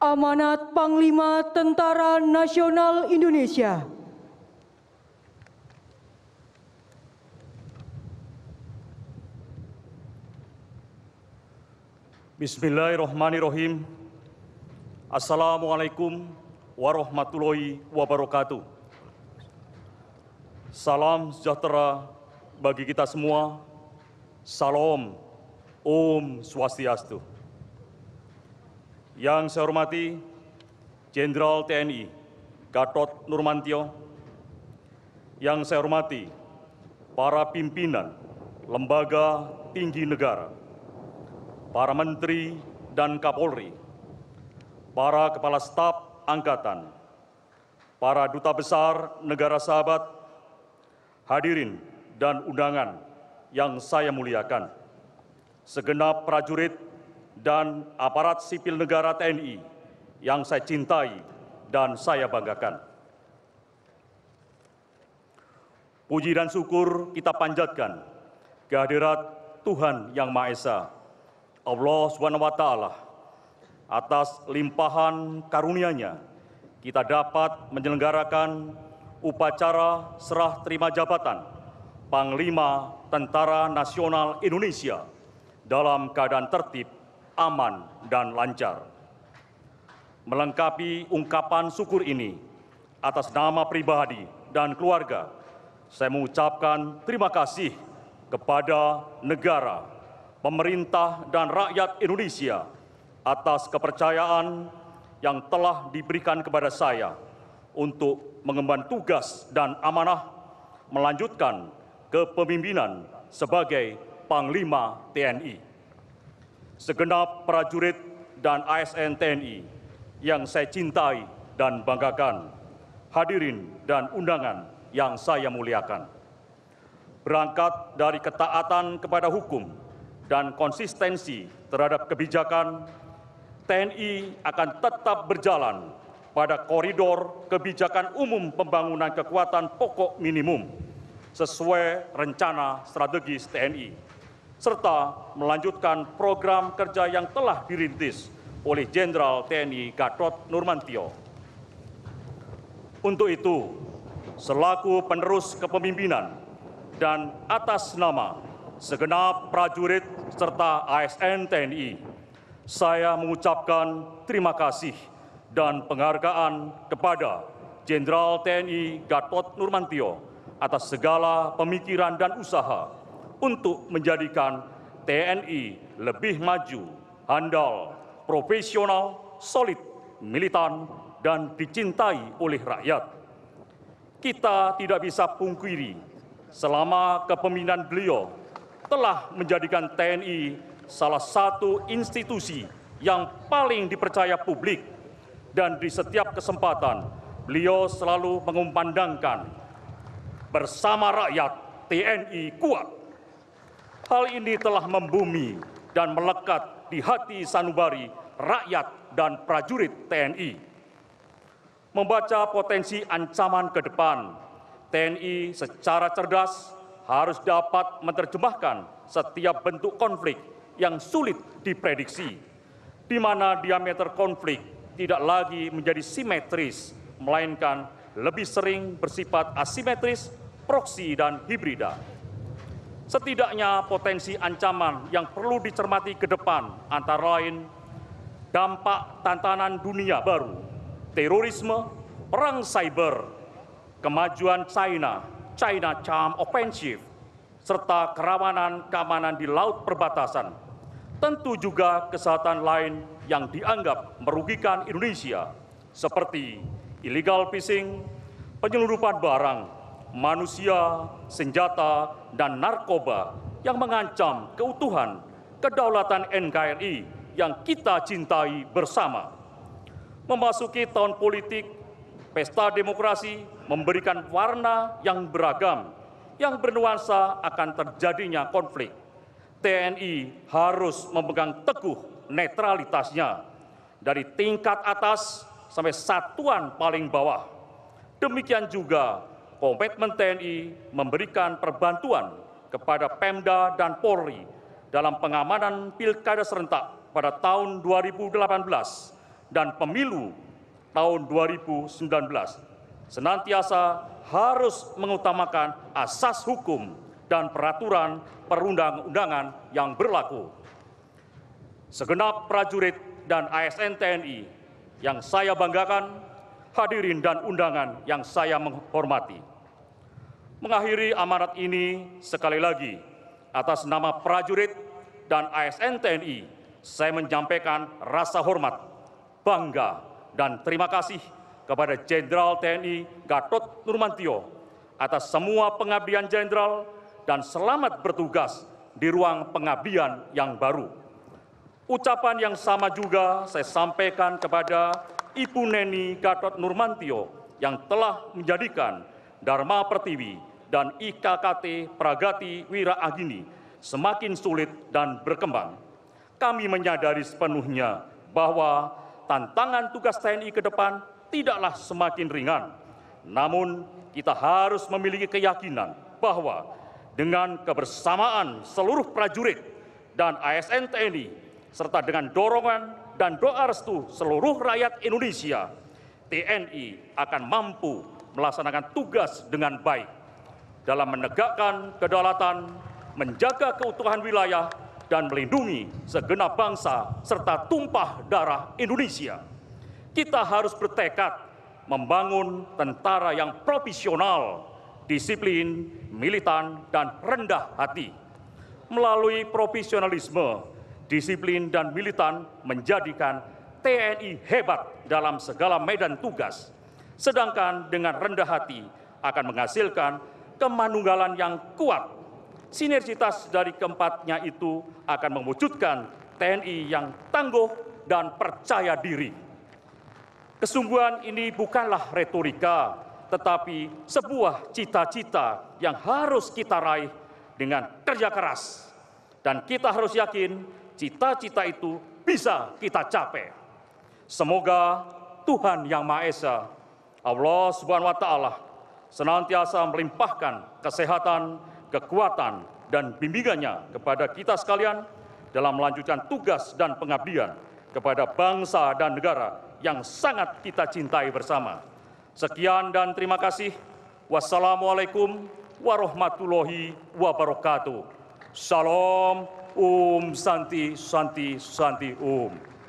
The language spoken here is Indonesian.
amanat Panglima Tentara Nasional Indonesia. Bismillahirrahmanirrahim. Assalamualaikum warahmatullahi wabarakatuh. Salam sejahtera bagi kita semua. Salam Om Swastiastu. Yang saya hormati Jenderal TNI Gatot Nurmantio, yang saya hormati para pimpinan lembaga tinggi negara, para menteri dan Kapolri, para kepala staf angkatan, para duta besar negara sahabat, hadirin dan undangan yang saya muliakan, segenap prajurit dan aparat sipil negara TNI yang saya cintai dan saya banggakan. Puji dan syukur kita panjatkan kehadirat Tuhan Yang Maha Esa, Allah Subhanahu wa taala atas limpahan karunia-Nya kita dapat menyelenggarakan upacara serah terima jabatan Panglima Tentara Nasional Indonesia dalam keadaan tertib aman, dan lancar. Melengkapi ungkapan syukur ini atas nama pribadi dan keluarga, saya mengucapkan terima kasih kepada negara, pemerintah, dan rakyat Indonesia atas kepercayaan yang telah diberikan kepada saya untuk mengemban tugas dan amanah melanjutkan kepemimpinan sebagai Panglima TNI segenap prajurit dan ASN TNI yang saya cintai dan banggakan, hadirin dan undangan yang saya muliakan. Berangkat dari ketaatan kepada hukum dan konsistensi terhadap kebijakan, TNI akan tetap berjalan pada koridor kebijakan umum pembangunan kekuatan pokok minimum sesuai rencana strategis TNI serta melanjutkan program kerja yang telah dirintis oleh Jenderal TNI Gatot Nurmantio. Untuk itu, selaku penerus kepemimpinan dan atas nama segenap prajurit serta ASN TNI, saya mengucapkan terima kasih dan penghargaan kepada Jenderal TNI Gatot Nurmantio atas segala pemikiran dan usaha untuk menjadikan TNI lebih maju, handal, profesional, solid, militan, dan dicintai oleh rakyat. Kita tidak bisa pungkiri selama kepemimpinan beliau telah menjadikan TNI salah satu institusi yang paling dipercaya publik dan di setiap kesempatan beliau selalu mengumpandangkan bersama rakyat TNI kuat. Hal ini telah membumi dan melekat di hati sanubari rakyat dan prajurit TNI. Membaca potensi ancaman ke depan, TNI secara cerdas harus dapat menerjemahkan setiap bentuk konflik yang sulit diprediksi, di mana diameter konflik tidak lagi menjadi simetris, melainkan lebih sering bersifat asimetris, proksi, dan hibrida. Setidaknya potensi ancaman yang perlu dicermati ke depan antara lain dampak tantangan dunia baru, terorisme, perang cyber, kemajuan China, China Charm Offensive, serta kerawanan keamanan di laut perbatasan. Tentu juga kesehatan lain yang dianggap merugikan Indonesia, seperti illegal fishing, penyelundupan barang, manusia, senjata, dan narkoba yang mengancam keutuhan kedaulatan NKRI yang kita cintai bersama. Memasuki tahun politik, pesta demokrasi memberikan warna yang beragam, yang bernuansa akan terjadinya konflik. TNI harus memegang teguh netralitasnya dari tingkat atas sampai satuan paling bawah. Demikian juga komitmen TNI memberikan perbantuan kepada Pemda dan Polri dalam pengamanan pilkada serentak pada tahun 2018 dan pemilu tahun 2019 senantiasa harus mengutamakan asas hukum dan peraturan perundang-undangan yang berlaku. Segenap prajurit dan ASN TNI yang saya banggakan, hadirin dan undangan yang saya menghormati mengakhiri amanat ini sekali lagi atas nama prajurit dan ASN TNI saya menyampaikan rasa hormat, bangga, dan terima kasih kepada Jenderal TNI Gatot Nurmantio atas semua pengabdian jenderal dan selamat bertugas di ruang pengabdian yang baru. Ucapan yang sama juga saya sampaikan kepada Ibu Neni Gatot Nurmantio yang telah menjadikan Dharma Pertiwi dan IKKT Pragati Wira Agini semakin sulit dan berkembang. Kami menyadari sepenuhnya bahwa tantangan tugas TNI ke depan tidaklah semakin ringan. Namun kita harus memiliki keyakinan bahwa dengan kebersamaan seluruh prajurit dan ASN TNI serta dengan dorongan dan doa restu seluruh rakyat Indonesia, TNI akan mampu melaksanakan tugas dengan baik dalam menegakkan kedaulatan, menjaga keutuhan wilayah, dan melindungi segenap bangsa serta tumpah darah Indonesia. Kita harus bertekad membangun tentara yang profesional, disiplin, militan, dan rendah hati. Melalui profesionalisme, disiplin, dan militan menjadikan TNI hebat dalam segala medan tugas, sedangkan dengan rendah hati akan menghasilkan kemanunggalan yang kuat. Sinergitas dari keempatnya itu akan mewujudkan TNI yang tangguh dan percaya diri. Kesungguhan ini bukanlah retorika, tetapi sebuah cita-cita yang harus kita raih dengan kerja keras. Dan kita harus yakin cita-cita itu bisa kita capai. Semoga Tuhan Yang Maha Esa, Allah Subhanahu wa Ta'ala, senantiasa melimpahkan kesehatan, kekuatan, dan bimbingannya kepada kita sekalian dalam melanjutkan tugas dan pengabdian kepada bangsa dan negara yang sangat kita cintai bersama. Sekian dan terima kasih. Wassalamualaikum warahmatullahi wabarakatuh. Salam, Um Santi, Santi, Santi, Um.